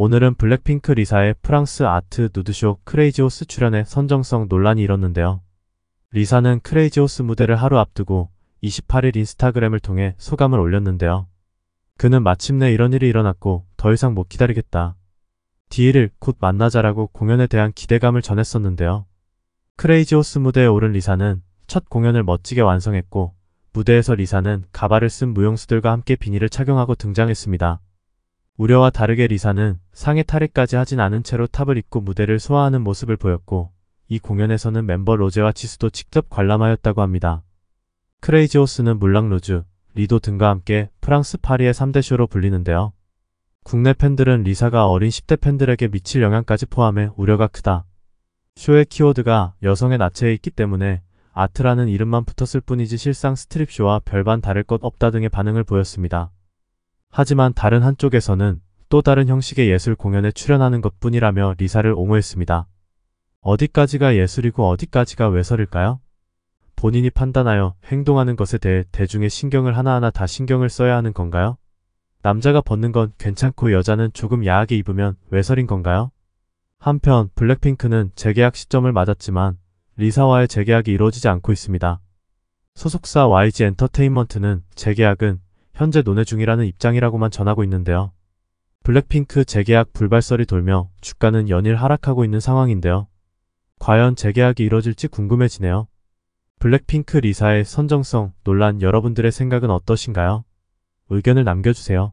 오늘은 블랙핑크 리사의 프랑스 아트 누드쇼 크레이지호스 출연에 선정성 논란이 일었는데요. 리사는 크레이지호스 무대를 하루 앞두고 28일 인스타그램을 통해 소감을 올렸는데요. 그는 마침내 이런 일이 일어났고 더 이상 못 기다리겠다. D1일 곧 만나자라고 공연에 대한 기대감을 전했었는데요. 크레이지호스 무대에 오른 리사는 첫 공연을 멋지게 완성했고 무대에서 리사는 가발을 쓴 무용수들과 함께 비니를 착용하고 등장했습니다. 우려와 다르게 리사는 상해 탈의까지 하진 않은 채로 탑을 입고 무대를 소화하는 모습을 보였고 이 공연에서는 멤버 로제와 치스도 직접 관람하였다고 합니다. 크레이지 호스는 물랑 로즈, 리도 등과 함께 프랑스 파리의 3대 쇼로 불리는데요. 국내 팬들은 리사가 어린 10대 팬들에게 미칠 영향까지 포함해 우려가 크다. 쇼의 키워드가 여성의 나체에 있기 때문에 아트라는 이름만 붙었을 뿐이지 실상 스트립쇼와 별반 다를 것 없다 등의 반응을 보였습니다. 하지만 다른 한쪽에서는 또 다른 형식의 예술 공연에 출연하는 것 뿐이라며 리사를 옹호했습니다. 어디까지가 예술이고 어디까지가 외설일까요? 본인이 판단하여 행동하는 것에 대해 대중의 신경을 하나하나 다 신경을 써야 하는 건가요? 남자가 벗는 건 괜찮고 여자는 조금 야하게 입으면 외설인 건가요? 한편 블랙핑크는 재계약 시점을 맞았지만 리사와의 재계약이 이루어지지 않고 있습니다. 소속사 YG 엔터테인먼트는 재계약은 현재 논의 중이라는 입장이라고만 전하고 있는데요. 블랙핑크 재계약 불발설이 돌며 주가는 연일 하락하고 있는 상황인데요. 과연 재계약이 이뤄질지 궁금해지네요. 블랙핑크 리사의 선정성 논란 여러분들의 생각은 어떠신가요? 의견을 남겨주세요.